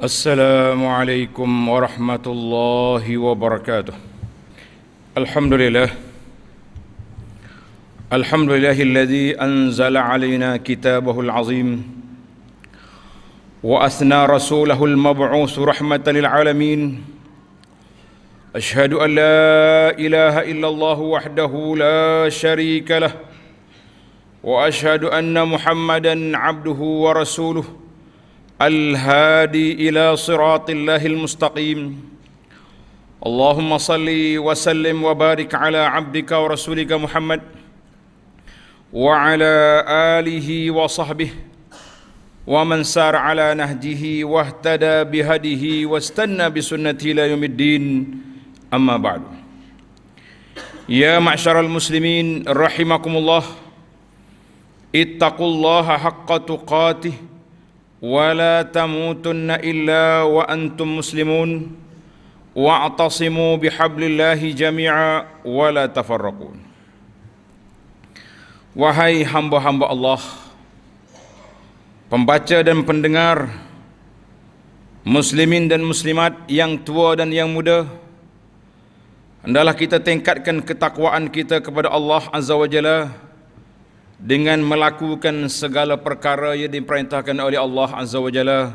السلام عليكم ورحمة الله وبركاته الحمد لله الحمد لله الذي أنزل علينا كتابه العظيم وأثنى رسوله المبعوث رحمة للعالمين أشهد أن لا إله إلا الله وحده لا شريك له وأشهد أن محمدًا عبده ورسوله الهادي الى صراط الله المستقيم اللهم صل وسلم وبارك على عبدك ورسولك محمد وعلى اله وصحبه ومن سار على نهجه واهتدى بهديه واستنى بسنته الى يوم الدين اما بعد يا معشر المسلمين رحمكم الله اتقوا الله حق تقاته ولا تموتن إلا وأنتم مسلمون واعتصموا بحبل الله جميعا ولا تفرقوا وهي حمب حمب الله pembaca dan pendengar muslimin dan muslimat yang tua dan yang muda hendaklah kita tingkatkan ketakwaan kita kepada Allah Azza wa Jalla dengan melakukan segala perkara yang diperintahkan oleh Allah Azza wa Jalla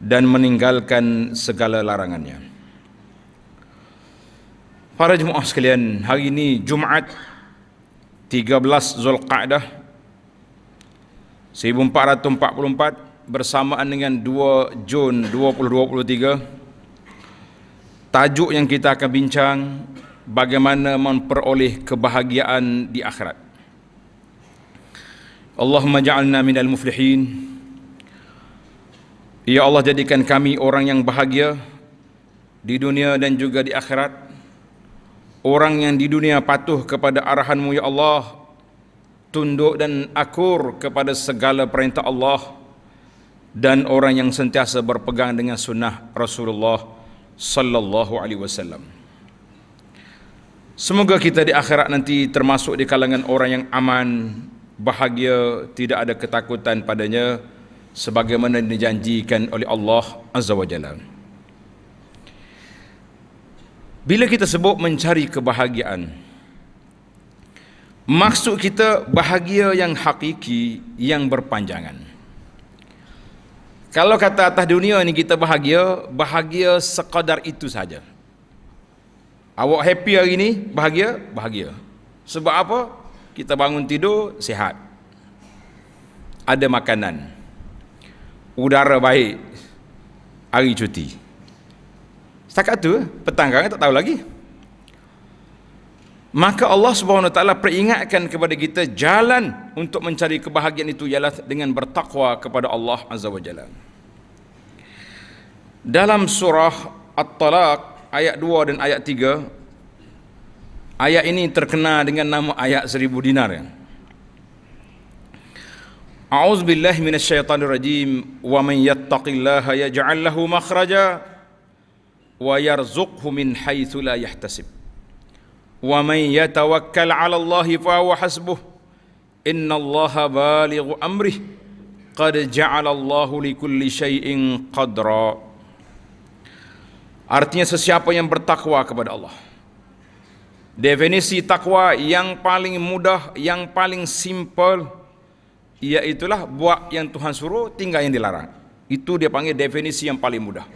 dan meninggalkan segala larangannya. Para jemaah sekalian, hari ini Jumaat 13 Zulqa'dah 1444 bersamaan dengan 2 Jun 2023 tajuk yang kita akan bincang bagaimana memperoleh kebahagiaan di akhirat. Allahumma ja'alna minal muflihin Ya Allah jadikan kami orang yang bahagia di dunia dan juga di akhirat orang yang di dunia patuh kepada arahanmu ya Allah tunduk dan akur kepada segala perintah Allah dan orang yang sentiasa berpegang dengan sunnah Rasulullah sallallahu alaihi wasallam Semoga kita di akhirat nanti termasuk di kalangan orang yang aman bahagia tidak ada ketakutan padanya sebagaimana dijanjikan oleh Allah Azza wa Jalla. Bila kita sebut mencari kebahagiaan maksud kita bahagia yang hakiki yang berpanjangan. Kalau kata atas dunia ni kita bahagia, bahagia sekadar itu saja. Awak happy hari ni, bahagia? Bahagia. Sebab apa? kita bangun tidur sihat ada makanan udara baik hari cuti setakat tu petang kan tak tahu lagi maka Allah Subhanahu taala peringatkan kepada kita jalan untuk mencari kebahagiaan itu ialah dengan bertakwa kepada Allah azza wajalla dalam surah At-Talaq ayat 2 dan ayat Ayat ini terkenal dengan nama ayat seribu dinar. Ya. A'udz billahi minasyaitonir rajim wa man yattaqillaha yaj'al lahu makhraja wa yarzuqhu min haitsu la yahtasib. Wa man yatawakkal 'ala Allah fa huwa hasbuh. Innallaha balighu amrih. Qad ja'ala Allah likulli shay'in qadra. Artinya sesiapa yang bertakwa kepada Allah, Definisi takwa yang paling mudah, yang paling simple Iaitulah buat yang Tuhan suruh, tinggal yang dilarang Itu dia panggil definisi yang paling mudah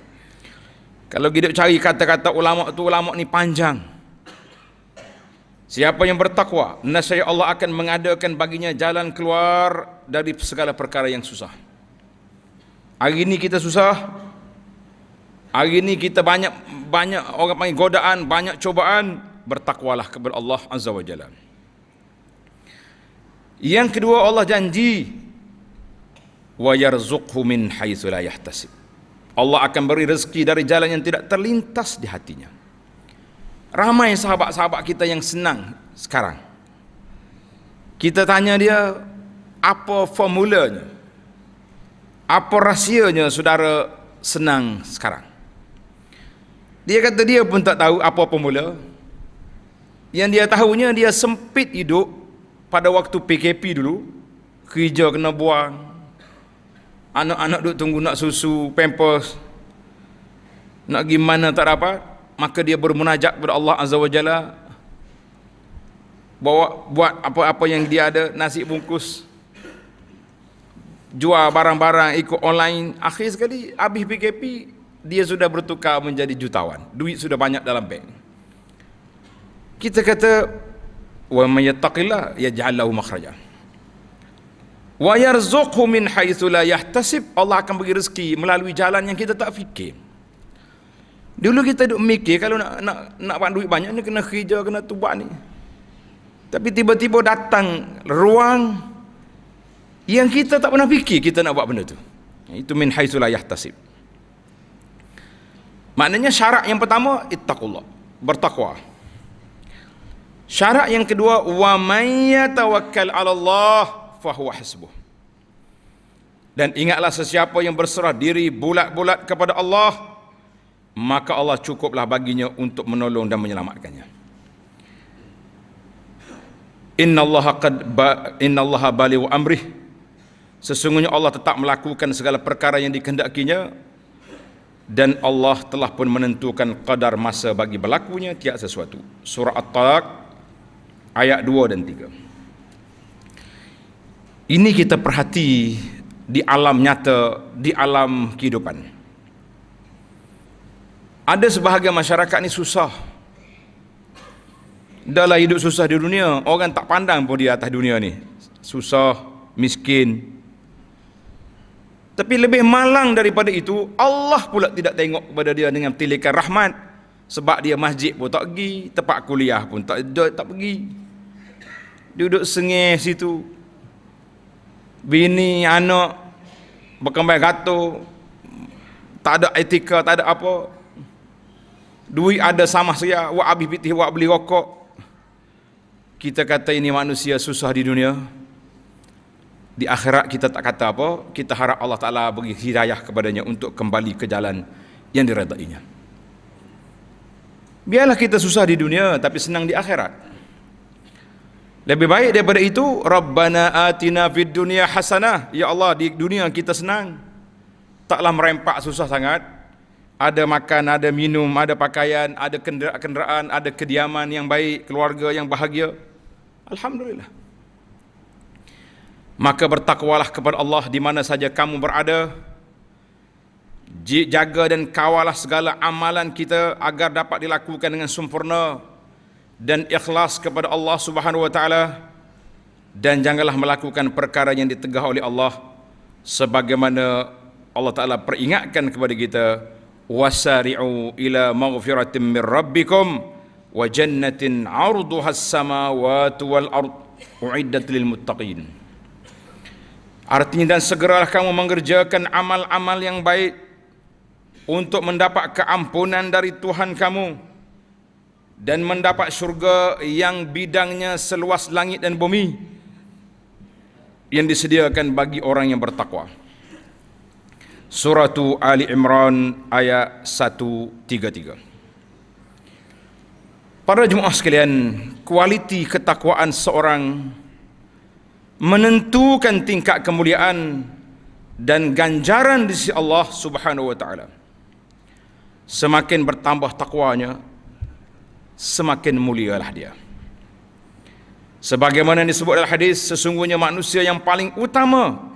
Kalau kita cari kata-kata ulama tu ulama ni panjang Siapa yang bertakwa, nasihat Allah akan mengadakan baginya jalan keluar dari segala perkara yang susah. Hari ini kita susah, hari ini kita banyak banyak orang panggil godaan, banyak cobaan, bertakwalah kepada Allah Azza wa Jalla. Yang kedua Allah janji wa yarzuqhu min haitsu la yahtasib. Allah akan beri rezeki dari jalan yang tidak terlintas di hatinya. Ramai sahabat-sahabat kita yang senang sekarang. Kita tanya dia apa formulanya? Apa rahsianya saudara senang sekarang? Dia kata dia pun tak tahu apa formula. Yang dia tahunya dia sempit hidup pada waktu PKP dulu. Kerja kena buang. Anak-anak duduk tunggu nak susu, pampers. Nak pergi mana tak dapat. Maka dia bermunajat kepada Allah Azza wa Jalla. Bawa, buat apa-apa yang dia ada, nasi bungkus. Jual barang-barang ikut online. Akhir sekali, habis PKP, dia sudah bertukar menjadi jutawan. Duit sudah banyak dalam bank kita kata wa may yattaqilla yaj'al lahu makhraja wa yarzuqhu min haitsu la yahtasib Allah akan bagi rezeki melalui jalan yang kita tak fikir dulu kita duk mikir kalau nak nak nak buat duit banyak ni kena kerja kena tubat ni tapi tiba-tiba datang ruang yang kita tak pernah fikir kita nak buat benda tu itu min haitsu la yahtasib maknanya syarat yang pertama ittaqullah bertakwa Syarat yang kedua wa may yatawakkal 'ala Allah fahuwa hasbuh. Dan ingatlah sesiapa yang berserah diri bulat-bulat kepada Allah maka Allah cukuplah baginya untuk menolong dan menyelamatkannya. Inna Allah qad ba, inna Allah baligh amri. Sesungguhnya Allah tetap melakukan segala perkara yang dikehendakinya dan Allah telah pun menentukan kadar masa bagi berlakunya tiap sesuatu. Surah At-Talaq ayat 2 dan 3 ini kita perhati di alam nyata di alam kehidupan ada sebahagian masyarakat ni susah dalam hidup susah di dunia orang tak pandang pun di atas dunia ni susah miskin tapi lebih malang daripada itu Allah pula tidak tengok kepada dia dengan tilikan rahmat sebab dia masjid pun tak pergi tempat kuliah pun tak tak pergi duduk sengih situ bini anak berkembang gato, tak ada etika tak ada apa duit ada sama saya wak habis pitih wak beli rokok kita kata ini manusia susah di dunia di akhirat kita tak kata apa kita harap Allah Ta'ala beri hidayah kepadanya untuk kembali ke jalan yang diridainya. biarlah kita susah di dunia tapi senang di akhirat lebih baik daripada itu, Rabbana atina fid dunia hasanah. Ya Allah, di dunia kita senang. Taklah merempak susah sangat. Ada makan, ada minum, ada pakaian, ada kenderaan, ada kediaman yang baik, keluarga yang bahagia. Alhamdulillah. Maka bertakwalah kepada Allah di mana saja kamu berada. Jaga dan kawalah segala amalan kita agar dapat dilakukan dengan sempurna dan ikhlas kepada Allah Subhanahu wa taala dan janganlah melakukan perkara yang ditegah oleh Allah sebagaimana Allah taala peringatkan kepada kita wasari'u ila maghfiratin mir rabbikum wa jannatin 'arduha as-samawati wal ard uiddat lil muttaqin Artinya dan segeralah kamu mengerjakan amal-amal yang baik untuk mendapat keampunan dari Tuhan kamu dan mendapat syurga yang bidangnya seluas langit dan bumi yang disediakan bagi orang yang bertakwa. Surah Ali Imran ayat 133. Para jemaah sekalian, kualiti ketakwaan seorang menentukan tingkat kemuliaan dan ganjaran di sisi Allah Subhanahu wa taala. Semakin bertambah takwanya, semakin mulialah dia. Sebagaimana disebut dalam hadis, sesungguhnya manusia yang paling utama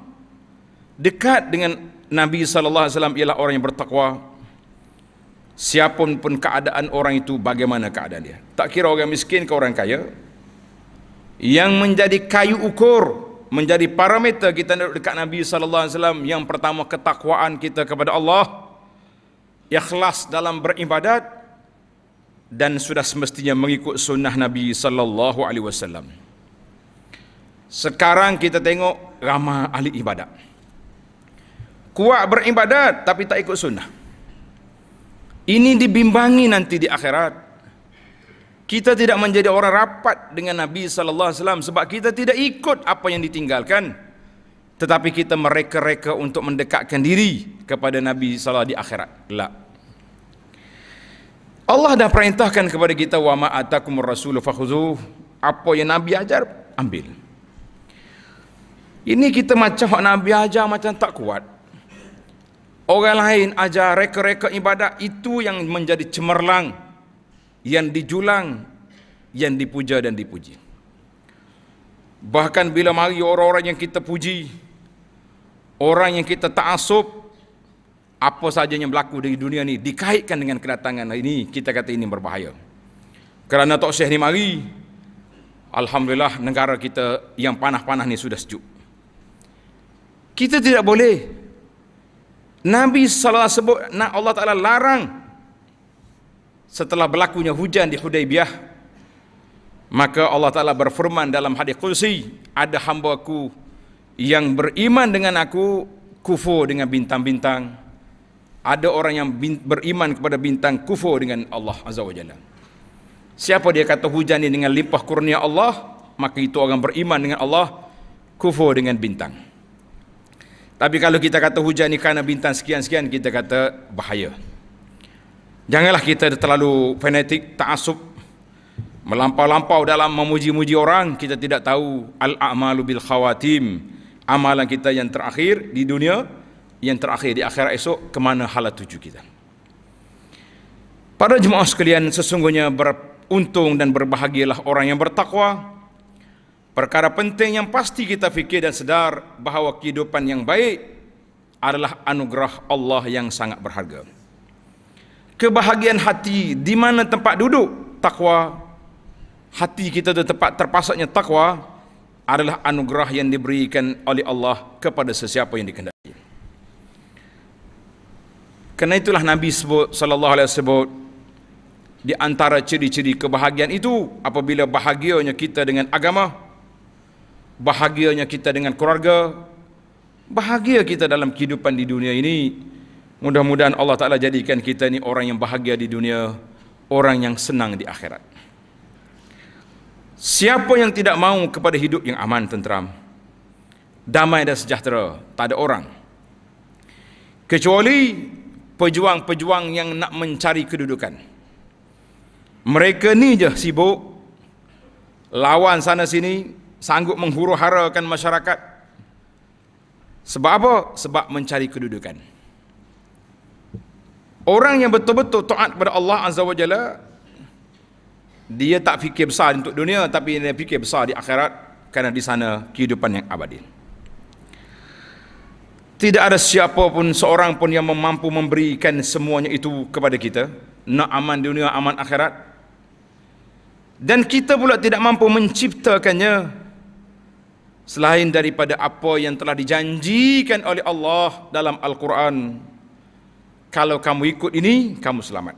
dekat dengan Nabi sallallahu alaihi wasallam ialah orang yang bertakwa. Siapapun keadaan orang itu, bagaimana keadaan dia? Tak kira orang miskin ke orang kaya. Yang menjadi kayu ukur, menjadi parameter kita dekat Nabi sallallahu alaihi wasallam yang pertama ketakwaan kita kepada Allah, ikhlas dalam beribadat, dan sudah semestinya mengikut sunnah Nabi sallallahu alaihi wasallam. Sekarang kita tengok ramah ahli ibadat. Kuat beribadat tapi tak ikut sunnah. Ini dibimbangi nanti di akhirat. Kita tidak menjadi orang rapat dengan Nabi sallallahu alaihi wasallam sebab kita tidak ikut apa yang ditinggalkan. Tetapi kita mereka-reka untuk mendekatkan diri kepada Nabi sallallahu alaihi wasallam di akhirat. Lah. Allah dah perintahkan kepada kita wa ma atakumur rasul fakhuzuh. Apa yang Nabi ajar, ambil. Ini kita macam hak Nabi ajar macam tak kuat. Orang lain ajar reka-reka ibadat itu yang menjadi cemerlang yang dijulang yang dipuja dan dipuji. Bahkan bila mari orang-orang yang kita puji, orang yang kita ta'assub, apa sahaja yang berlaku di dunia ni dikaitkan dengan kedatangan hari ini kita kata ini berbahaya kerana Tok Syekh ni mari Alhamdulillah negara kita yang panah-panah ni sudah sejuk kita tidak boleh Nabi SAW sebut Allah Ta'ala larang setelah berlakunya hujan di Hudaybiyah maka Allah Ta'ala berfirman dalam hadis Qudsi, ada hamba ku yang beriman dengan aku kufur dengan bintang-bintang ada orang yang beriman kepada bintang kufur dengan Allah Azza wa Jalla. Siapa dia kata hujan ini dengan limpah kurnia Allah, maka itu orang beriman dengan Allah, kufur dengan bintang. Tapi kalau kita kata hujan ini kerana bintang sekian-sekian, kita kata bahaya. Janganlah kita terlalu fanatik, ta'asub, melampau-lampau dalam memuji-muji orang, kita tidak tahu al-a'malu bil khawatim, amalan kita yang terakhir di dunia, yang terakhir di akhirat esok ke mana hala tuju kita. Para jemaah sekalian sesungguhnya beruntung dan berbahagialah orang yang bertakwa. Perkara penting yang pasti kita fikir dan sedar bahawa kehidupan yang baik adalah anugerah Allah yang sangat berharga. Kebahagiaan hati di mana tempat duduk takwa hati kita di tempat terpasaknya takwa adalah anugerah yang diberikan oleh Allah kepada sesiapa yang dikendaki. Kerana itulah Nabi sebut sallallahu alaihi wasallam di antara ciri-ciri kebahagiaan itu apabila bahagianya kita dengan agama, bahagianya kita dengan keluarga, bahagia kita dalam kehidupan di dunia ini. Mudah-mudahan Allah Taala jadikan kita ini orang yang bahagia di dunia, orang yang senang di akhirat. Siapa yang tidak mahu kepada hidup yang aman, tenteram, damai dan sejahtera, tak ada orang. Kecuali pejuang-pejuang yang nak mencari kedudukan. Mereka ni je sibuk lawan sana sini, sanggup menghuru-harakan masyarakat. Sebab apa? Sebab mencari kedudukan. Orang yang betul-betul taat kepada Allah Azza wa Jalla dia tak fikir besar untuk dunia tapi dia fikir besar di akhirat kerana di sana kehidupan yang abadi. Tidak ada siapa pun seorang pun yang mampu memberikan semuanya itu kepada kita. Nak aman dunia, aman akhirat. Dan kita pula tidak mampu menciptakannya. Selain daripada apa yang telah dijanjikan oleh Allah dalam Al-Quran. Kalau kamu ikut ini, kamu selamat.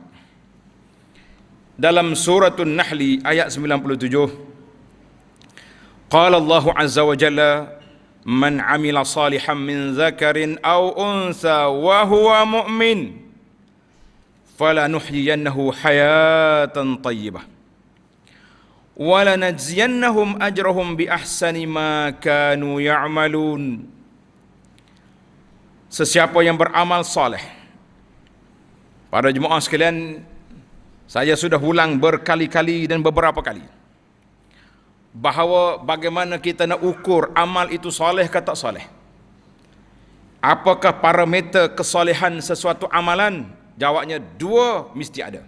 Dalam suratul Nahli ayat 97. Qala Allahu 'azza wa jalla man amila salihan min zakarin aw unsa wa huwa mu'min fala nuhyiyannahu hayatan tayyibah wala najziyannahum ajrahum bi ahsani ma kanu ya'malun sesiapa yang beramal saleh pada jemaah sekalian saya sudah ulang berkali-kali dan beberapa kali bahawa bagaimana kita nak ukur amal itu soleh ke tak soleh apakah parameter kesolehan sesuatu amalan jawabnya dua mesti ada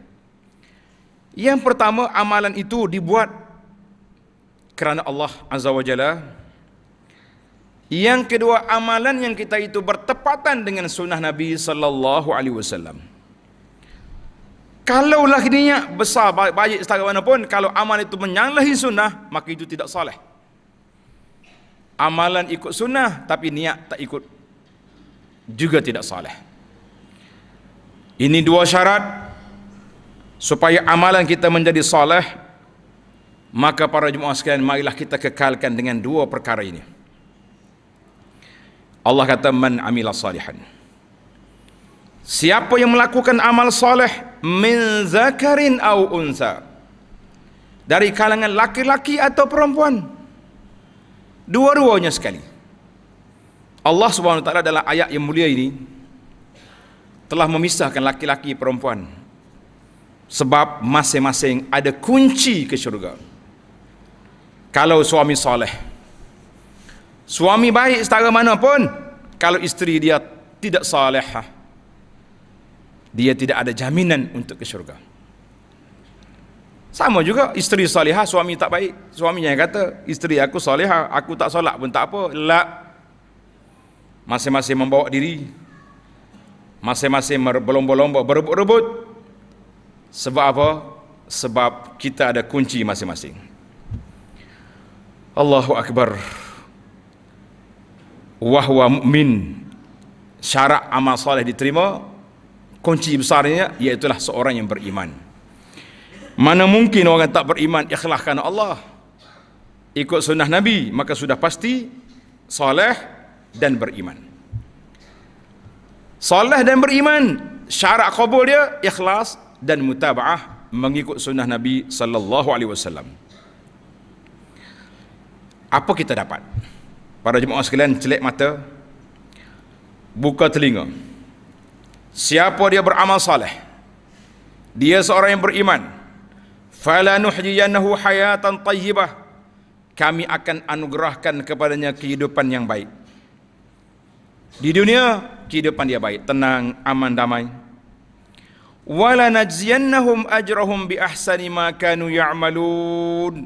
yang pertama amalan itu dibuat kerana Allah Azza wa Jalla yang kedua amalan yang kita itu bertepatan dengan sunnah Nabi sallallahu alaihi wasallam Kalaulah niat besar baik setara mana pun kalau amal itu menyalahi sunnah maka itu tidak soleh. Amalan ikut sunnah tapi niat tak ikut juga tidak soleh. Ini dua syarat supaya amalan kita menjadi soleh maka para jemaah sekalian marilah kita kekalkan dengan dua perkara ini. Allah kata man amila salihan. Siapa yang melakukan amal soleh min zakarin au unsa dari kalangan laki-laki atau perempuan dua-duanya sekali Allah Subhanahu taala dalam ayat yang mulia ini telah memisahkan laki-laki perempuan sebab masing-masing ada kunci ke syurga kalau suami soleh suami baik setara mana pun kalau isteri dia tidak salehah dia tidak ada jaminan untuk ke syurga. Sama juga isteri salihah suami tak baik. Suaminya yang kata, isteri aku salihah, aku tak solat pun tak apa. Lah. Masing-masing membawa diri. Masing-masing berlomba-lomba berebut-rebut. Sebab apa? Sebab kita ada kunci masing-masing. Allahu akbar. Wahwa mukmin syarat amal soleh diterima kunci besarnya iaitu seorang yang beriman. Mana mungkin orang tak beriman Ikhlaskan Allah. Ikut sunnah Nabi, maka sudah pasti soleh dan beriman. Soleh dan beriman, syarat kabul dia ikhlas dan mutabaah mengikut sunnah Nabi sallallahu alaihi wasallam. Apa kita dapat? Para jemaah sekalian celik mata, buka telinga siapa dia beramal saleh dia seorang yang beriman falanuhyiyannahu hayatan tayyibah kami akan anugerahkan kepadanya kehidupan yang baik di dunia kehidupan dia baik tenang aman damai wala najziyannahum ajrahum bi ahsani ma kanu ya'malun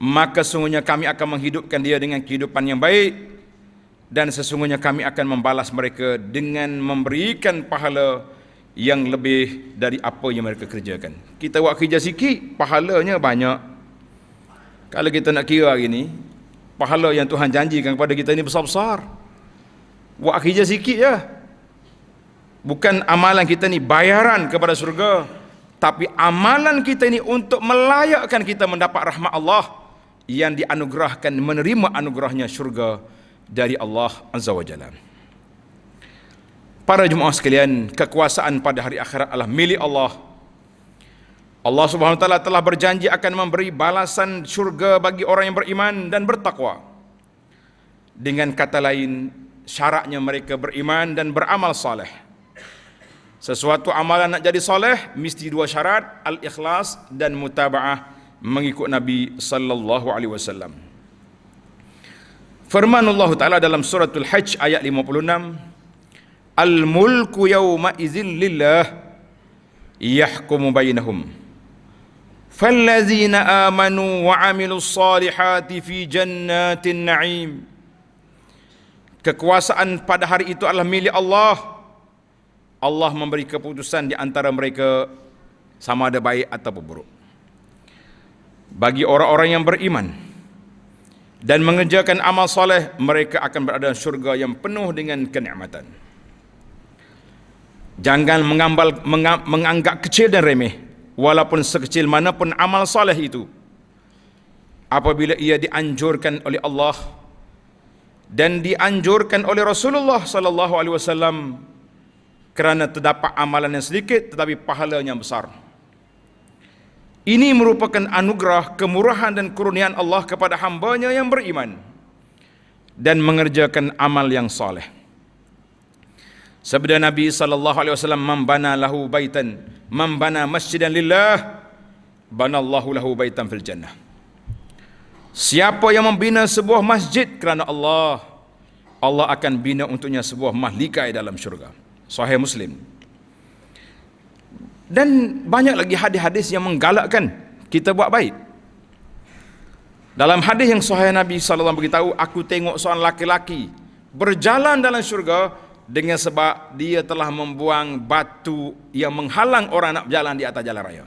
maka sungguhnya kami akan menghidupkan dia dengan kehidupan yang baik dan sesungguhnya kami akan membalas mereka dengan memberikan pahala yang lebih dari apa yang mereka kerjakan. Kita buat kerja sikit, pahalanya banyak. Kalau kita nak kira hari ini, pahala yang Tuhan janjikan kepada kita ini besar-besar. Buat kerja sikit ya. Bukan amalan kita ni bayaran kepada surga. Tapi amalan kita ini untuk melayakkan kita mendapat rahmat Allah. Yang dianugerahkan menerima anugerahnya syurga. syurga dari Allah Azza wa Jalla. Para jemaah sekalian, kekuasaan pada hari akhirat adalah milik Allah. Allah Subhanahu wa taala telah berjanji akan memberi balasan syurga bagi orang yang beriman dan bertakwa. Dengan kata lain, syaratnya mereka beriman dan beramal saleh. Sesuatu amalan nak jadi saleh mesti dua syarat, al-ikhlas dan mutabaah mengikut Nabi sallallahu alaihi wasallam. Firman Allah Ta'ala dalam suratul Hajj ayat 56 Al-mulku yawma izin lillah Yahkumu bainahum Fallazina amanu wa amilu salihati fi jannatin na'im Kekuasaan pada hari itu adalah milik Allah Allah memberi keputusan di antara mereka sama ada baik atau buruk. Bagi orang-orang yang beriman, dan mengerjakan amal soleh mereka akan berada di syurga yang penuh dengan kenikmatan jangan mengambal menganggap kecil dan remeh walaupun sekecil mana pun amal soleh itu apabila ia dianjurkan oleh Allah dan dianjurkan oleh Rasulullah sallallahu alaihi wasallam kerana terdapat amalan yang sedikit tetapi pahalanya yang besar ini merupakan anugerah kemurahan dan kurnian Allah kepada hambanya yang beriman dan mengerjakan amal yang soleh. Sabda Nabi sallallahu alaihi wasallam membana lahu baitan, membana dan lillah, banallahu lahu baitan fil jannah. Siapa yang membina sebuah masjid kerana Allah, Allah akan bina untuknya sebuah mahligai dalam syurga. Sahih Muslim. Dan banyak lagi hadis-hadis yang menggalakkan kita buat baik. Dalam hadis yang sahih Nabi SAW beritahu, aku tengok seorang laki-laki berjalan dalam syurga dengan sebab dia telah membuang batu yang menghalang orang nak berjalan di atas jalan raya.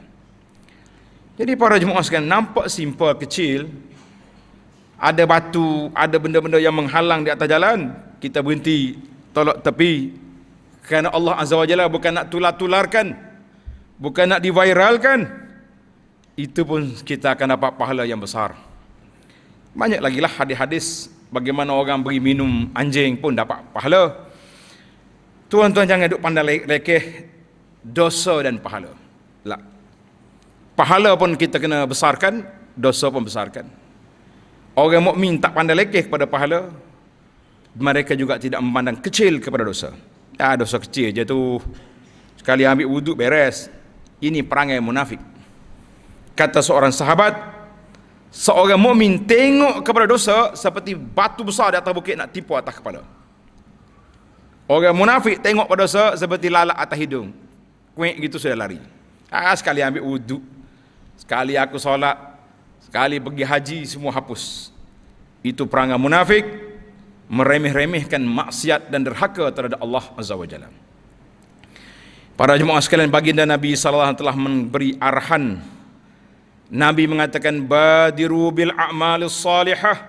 Jadi para jemaah sekalian nampak simple kecil ada batu, ada benda-benda yang menghalang di atas jalan, kita berhenti tolak tepi kerana Allah Azza wa Jalla bukan nak tular-tularkan bukan nak diviralkan itu pun kita akan dapat pahala yang besar banyak lagi lah hadis-hadis bagaimana orang beri minum anjing pun dapat pahala tuan-tuan jangan duduk pandai lekeh dosa dan pahala lah. pahala pun kita kena besarkan dosa pun besarkan orang mukmin tak pandai lekeh kepada pahala mereka juga tidak memandang kecil kepada dosa ah, dosa kecil je tu sekali ambil wuduk beres ini perangai munafik kata seorang sahabat seorang mukmin tengok kepada dosa seperti batu besar di atas bukit nak tipu atas kepala orang munafik tengok pada dosa seperti lalat atas hidung kuek gitu sudah lari ah, sekali ambil wudhu, sekali aku solat sekali pergi haji semua hapus itu perangai munafik meremeh-remehkan maksiat dan derhaka terhadap Allah Azza wa Jalla Para jemaah sekalian baginda Nabi sallallahu alaihi wasallam telah memberi arahan Nabi mengatakan badiru bil a'malis salihah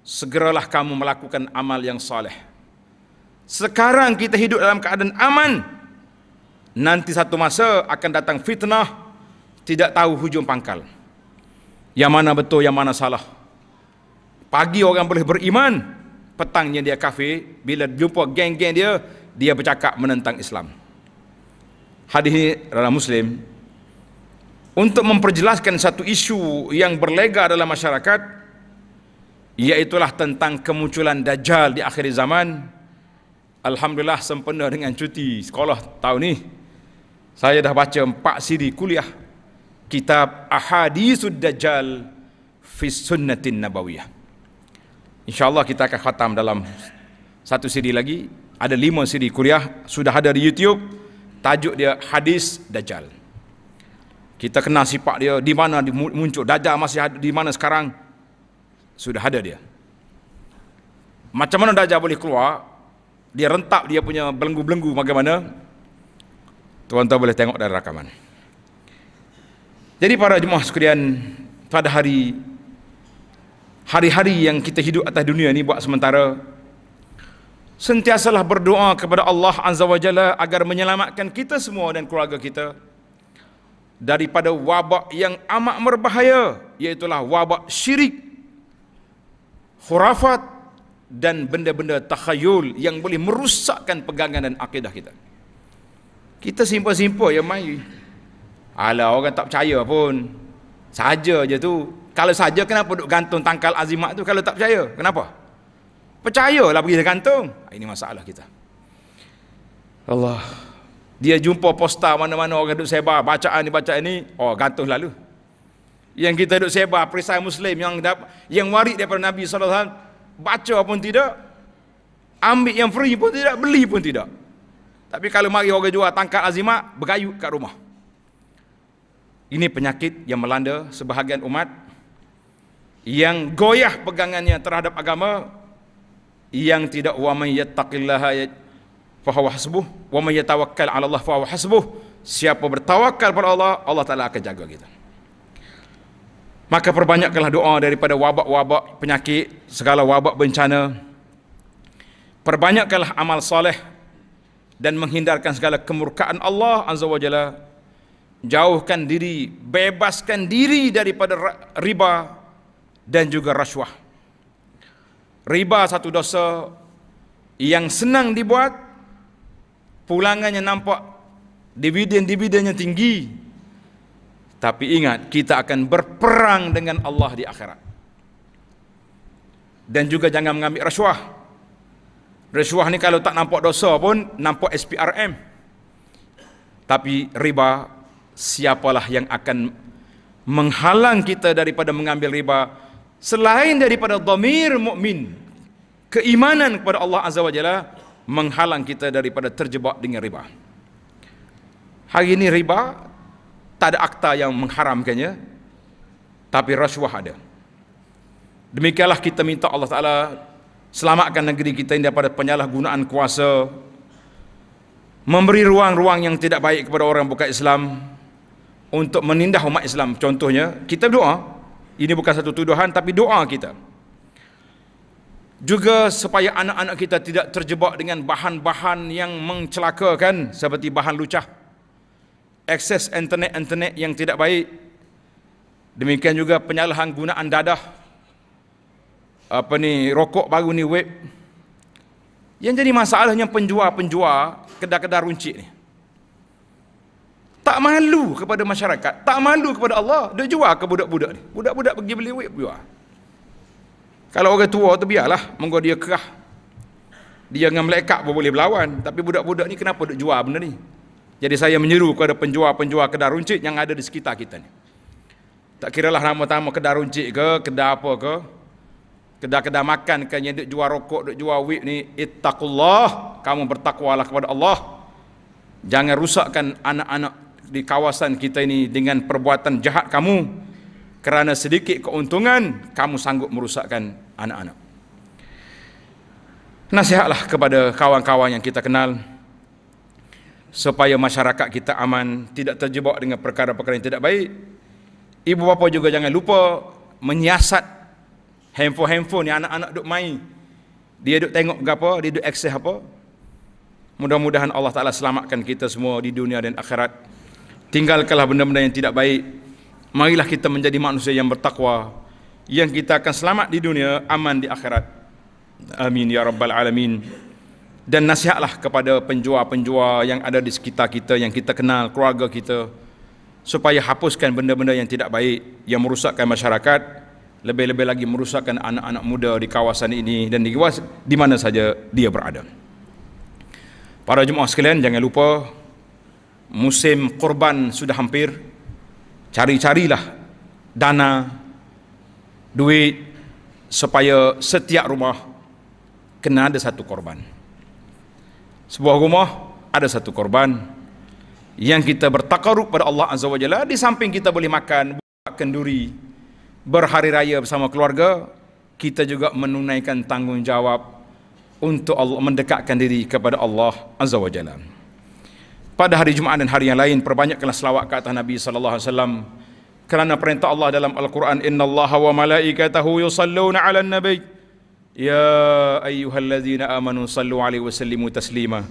segeralah kamu melakukan amal yang saleh. Sekarang kita hidup dalam keadaan aman. Nanti satu masa akan datang fitnah tidak tahu hujung pangkal. Yang mana betul yang mana salah. Pagi orang boleh beriman, petangnya dia kafir, bila jumpa geng-geng dia dia bercakap menentang Islam hadis dalam Muslim untuk memperjelaskan satu isu yang berlega dalam masyarakat ialah tentang kemunculan dajjal di akhir zaman alhamdulillah sempena dengan cuti sekolah tahun ni saya dah baca empat siri kuliah kitab ahadisud dajjal fi sunnatin nabawiyah insyaallah kita akan khatam dalam satu siri lagi ada lima siri kuliah sudah ada di YouTube tajuk dia hadis dajjal kita kena sifat dia di mana muncul dajjal masih ada di mana sekarang sudah ada dia macam mana dajjal boleh keluar dia rentap dia punya belenggu-belenggu bagaimana tuan-tuan boleh tengok dari rakaman jadi para jemaah sekalian pada hari hari-hari yang kita hidup atas dunia ni buat sementara sentiasalah berdoa kepada Allah Azza wa Jalla agar menyelamatkan kita semua dan keluarga kita daripada wabak yang amat berbahaya iaitu wabak syirik khurafat dan benda-benda takhayul yang boleh merusakkan pegangan dan akidah kita kita simpa-simpa ya mai ala orang tak percaya pun saja je tu kalau saja kenapa duk gantung tangkal azimat tu kalau tak percaya kenapa Percayalah pergi tergantung. Ah, ini masalah kita. Allah. Dia jumpa poster mana-mana orang duduk sebar. Bacaan ini bacaan ini. Oh, gantung lalu. Yang kita duduk sebar, perisai Muslim yang yang waris daripada Nabi SAW. Baca pun tidak. Ambil yang free pun tidak. Beli pun tidak. Tapi kalau mari orang jual tangkap azimat, bergayut kat rumah. Ini penyakit yang melanda sebahagian umat yang goyah pegangannya terhadap agama yang tidak wa may yattaqillaha fa huwa hasbuh wa may yatawakkal ala Allah fa hasbuh siapa bertawakal kepada Allah Allah taala akan jaga kita maka perbanyaklah doa daripada wabak-wabak penyakit segala wabak bencana perbanyaklah amal soleh dan menghindarkan segala kemurkaan Allah azza wajalla jauhkan diri bebaskan diri daripada riba dan juga rasuah Riba satu dosa yang senang dibuat, pulangannya nampak dividen-dividennya tinggi. Tapi ingat, kita akan berperang dengan Allah di akhirat. Dan juga jangan mengambil rasuah. Rasuah ni kalau tak nampak dosa pun, nampak SPRM. Tapi riba, siapalah yang akan menghalang kita daripada mengambil riba, selain daripada dhamir mukmin keimanan kepada Allah azza wajalla menghalang kita daripada terjebak dengan riba hari ini riba tak ada akta yang mengharamkannya tapi rasuah ada demikianlah kita minta Allah taala selamatkan negeri kita ini daripada penyalahgunaan kuasa memberi ruang-ruang yang tidak baik kepada orang bukan Islam untuk menindah umat Islam contohnya kita doa ini bukan satu tuduhan tapi doa kita. Juga supaya anak-anak kita tidak terjebak dengan bahan-bahan yang mencelakakan seperti bahan lucah. Akses internet-internet yang tidak baik. Demikian juga penyalahan gunaan dadah. Apa ni, rokok baru ni web. Yang jadi masalahnya penjual-penjual kedai-kedai runcit ni tak malu kepada masyarakat, tak malu kepada Allah, dia jual ke budak-budak ni. Budak-budak pergi beli wip jual. Kalau orang tua tu biarlah, monggo dia kerah. Dia dengan melekat pun boleh berlawan, tapi budak-budak ni kenapa duk jual benda ni? Jadi saya menyeru kepada penjual-penjual kedai runcit yang ada di sekitar kita ni. Tak kira lah nama-nama kedai runcit ke, kedai apa ke, kedai-kedai makan ke yang duk jual rokok, duk jual wip ni, ittaqullah, kamu bertakwalah kepada Allah. Jangan rusakkan anak-anak di kawasan kita ini dengan perbuatan jahat kamu kerana sedikit keuntungan kamu sanggup merusakkan anak-anak. Nasihatlah kepada kawan-kawan yang kita kenal supaya masyarakat kita aman, tidak terjebak dengan perkara-perkara yang tidak baik. Ibu bapa juga jangan lupa menyiasat handphone-handphone yang anak-anak duk main. Dia duk tengok ke apa, dia duk akses apa. Mudah-mudahan Allah Ta'ala selamatkan kita semua di dunia dan akhirat. Tinggalkanlah benda-benda yang tidak baik. Marilah kita menjadi manusia yang bertakwa. Yang kita akan selamat di dunia, aman di akhirat. Amin ya Rabbal Alamin. Dan nasihatlah kepada penjual-penjual yang ada di sekitar kita, yang kita kenal, keluarga kita. Supaya hapuskan benda-benda yang tidak baik, yang merusakkan masyarakat. Lebih-lebih lagi merusakkan anak-anak muda di kawasan ini dan di, di mana saja dia berada. Para jemaah sekalian, jangan lupa musim korban sudah hampir cari-carilah dana duit supaya setiap rumah kena ada satu korban sebuah rumah ada satu korban yang kita bertakaruk pada Allah Azza wa Jalla di samping kita boleh makan buat kenduri berhari raya bersama keluarga kita juga menunaikan tanggungjawab untuk Allah mendekatkan diri kepada Allah Azza wa Jalla pada hari Jumaat dan hari yang lain perbanyaklah selawat ke atas Nabi sallallahu alaihi wasallam kerana perintah Allah dalam Al-Quran innallaha wa malaikatahu yusalluna 'alan nabiy ya ayyuhallazina amanu sallu 'alaihi wa sallimu taslima